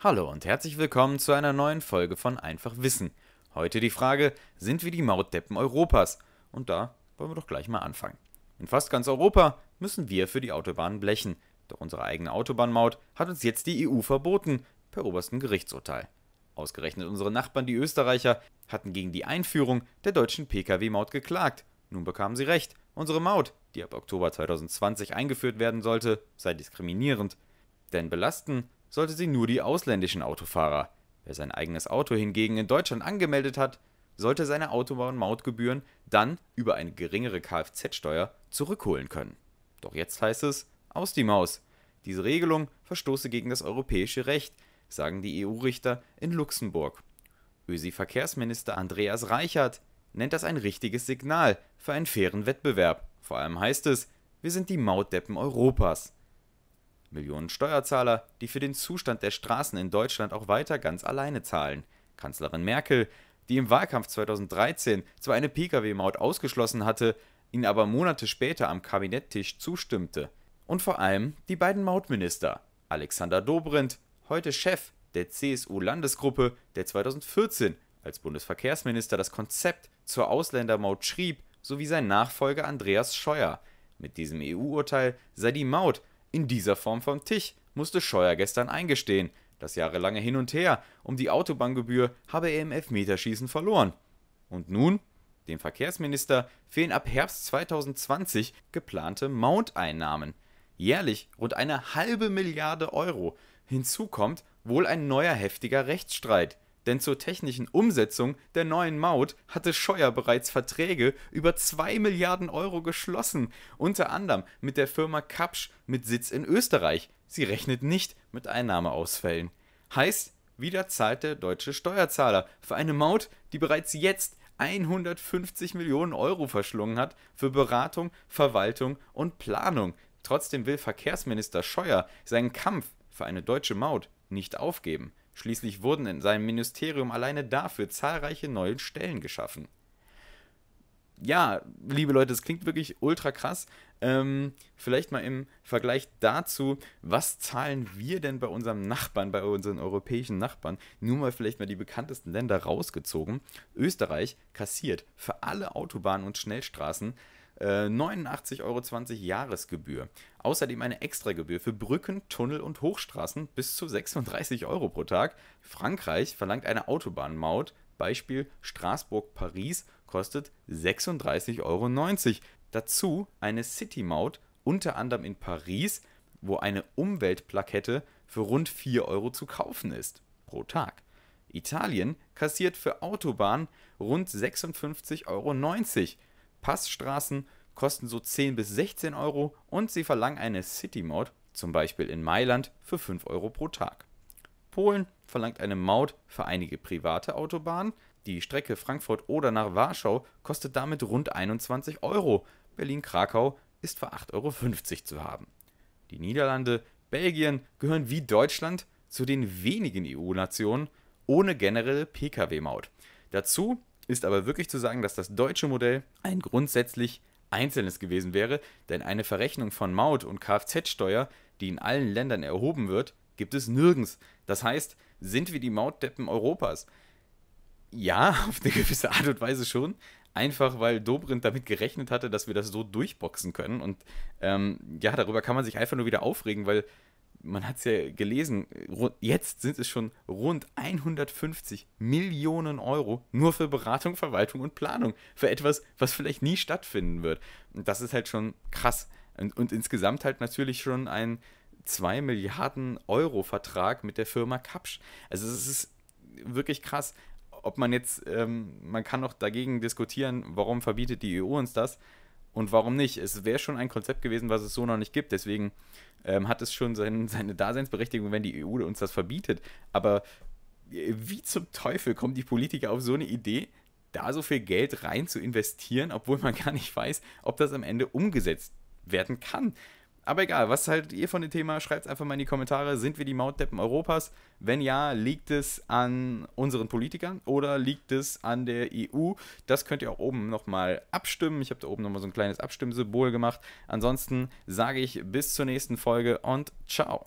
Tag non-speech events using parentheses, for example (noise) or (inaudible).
Hallo und herzlich willkommen zu einer neuen Folge von Einfach Wissen. Heute die Frage, sind wir die Mautdeppen Europas? Und da wollen wir doch gleich mal anfangen. In fast ganz Europa müssen wir für die Autobahnen blechen, doch unsere eigene Autobahnmaut hat uns jetzt die EU verboten, per obersten Gerichtsurteil. Ausgerechnet unsere Nachbarn, die Österreicher, hatten gegen die Einführung der deutschen Pkw-Maut geklagt. Nun bekamen sie recht. Unsere Maut, die ab Oktober 2020 eingeführt werden sollte, sei diskriminierend. Denn belasten sollte sie nur die ausländischen Autofahrer. Wer sein eigenes Auto hingegen in Deutschland angemeldet hat, sollte seine Autobahnmautgebühren dann über eine geringere Kfz-Steuer zurückholen können. Doch jetzt heißt es, aus die Maus. Diese Regelung verstoße gegen das europäische Recht, sagen die EU-Richter in Luxemburg. ÖSI-Verkehrsminister Andreas Reichert nennt das ein richtiges Signal für einen fairen Wettbewerb. Vor allem heißt es, wir sind die Mautdeppen Europas. Millionen Steuerzahler, die für den Zustand der Straßen in Deutschland auch weiter ganz alleine zahlen. Kanzlerin Merkel, die im Wahlkampf 2013 zwar eine Pkw-Maut ausgeschlossen hatte, ihn aber Monate später am Kabinetttisch zustimmte. Und vor allem die beiden Mautminister, Alexander Dobrindt, heute Chef der CSU-Landesgruppe, der 2014 als Bundesverkehrsminister das Konzept zur Ausländermaut schrieb, sowie sein Nachfolger Andreas Scheuer. Mit diesem EU-Urteil sei die Maut in dieser Form vom Tisch musste Scheuer gestern eingestehen, das jahrelange Hin und Her um die Autobahngebühr habe er im Elfmeterschießen verloren. Und nun? Dem Verkehrsminister fehlen ab Herbst 2020 geplante Mount-Einnahmen. Jährlich rund eine halbe Milliarde Euro. Hinzu kommt wohl ein neuer heftiger Rechtsstreit denn zur technischen Umsetzung der neuen Maut hatte Scheuer bereits Verträge über 2 Milliarden Euro geschlossen, unter anderem mit der Firma Kapsch mit Sitz in Österreich. Sie rechnet nicht mit Einnahmeausfällen. Heißt, wieder zahlt der deutsche Steuerzahler für eine Maut, die bereits jetzt 150 Millionen Euro verschlungen hat für Beratung, Verwaltung und Planung. Trotzdem will Verkehrsminister Scheuer seinen Kampf für eine deutsche Maut nicht aufgeben. Schließlich wurden in seinem Ministerium alleine dafür zahlreiche neue Stellen geschaffen. Ja, liebe Leute, das klingt wirklich ultra krass. Ähm, vielleicht mal im Vergleich dazu, was zahlen wir denn bei unserem Nachbarn, bei unseren europäischen Nachbarn? Nur mal vielleicht mal die bekanntesten Länder rausgezogen. Österreich kassiert für alle Autobahnen und Schnellstraßen äh, 89,20 Euro Jahresgebühr. Außerdem eine Extragebühr für Brücken, Tunnel und Hochstraßen bis zu 36 Euro pro Tag. Frankreich verlangt eine Autobahnmaut. Beispiel Straßburg-Paris kostet 36,90 Euro. Dazu eine City-Maut, unter anderem in Paris, wo eine Umweltplakette für rund 4 Euro zu kaufen ist pro Tag. Italien kassiert für Autobahn rund 56,90 Euro. Passstraßen kosten so 10 bis 16 Euro und sie verlangen eine City-Maut, zum Beispiel in Mailand, für 5 Euro pro Tag. Polen verlangt eine Maut für einige private Autobahnen. Die Strecke Frankfurt-Oder nach Warschau kostet damit rund 21 Euro. Berlin-Krakau ist für 8,50 Euro zu haben. Die Niederlande, Belgien gehören wie Deutschland zu den wenigen EU-Nationen ohne generelle Pkw-Maut. Dazu ist aber wirklich zu sagen, dass das deutsche Modell ein grundsätzlich einzelnes gewesen wäre, denn eine Verrechnung von Maut und Kfz-Steuer, die in allen Ländern erhoben wird, gibt es nirgends. Das heißt, sind wir die Mautdeppen Europas? Ja, (laughs) auf eine gewisse Art und Weise schon. Einfach weil Dobrindt damit gerechnet hatte, dass wir das so durchboxen können. Und ähm, ja, darüber kann man sich einfach nur wieder aufregen, weil man hat es ja gelesen, jetzt sind es schon rund 150 Millionen Euro nur für Beratung, Verwaltung und Planung. Für etwas, was vielleicht nie stattfinden wird. Und das ist halt schon krass. Und, und insgesamt halt natürlich schon ein 2 Milliarden Euro Vertrag mit der Firma Kapsch. Also es ist wirklich krass. Ob man jetzt, ähm, man kann noch dagegen diskutieren, warum verbietet die EU uns das? Und warum nicht? Es wäre schon ein Konzept gewesen, was es so noch nicht gibt. Deswegen ähm, hat es schon sein, (laughs) seine Daseinsberechtigung, wenn die EU uns das verbietet. Aber äh, wie zum Teufel kommen die Politiker auf so eine Idee, da so viel Geld rein zu investieren, obwohl man (laughs) gar nicht weiß, ob das am Ende umgesetzt werden kann? Aber egal, was haltet ihr von dem Thema? Schreibt es einfach mal in die Kommentare. Sind wir die Mautdeppen Europas? Wenn ja, liegt es an unseren Politikern oder liegt es an der EU? Das könnt ihr auch oben nochmal abstimmen. Ich habe da oben nochmal so ein kleines Abstimmsymbol gemacht. Ansonsten sage ich bis zur nächsten Folge und ciao.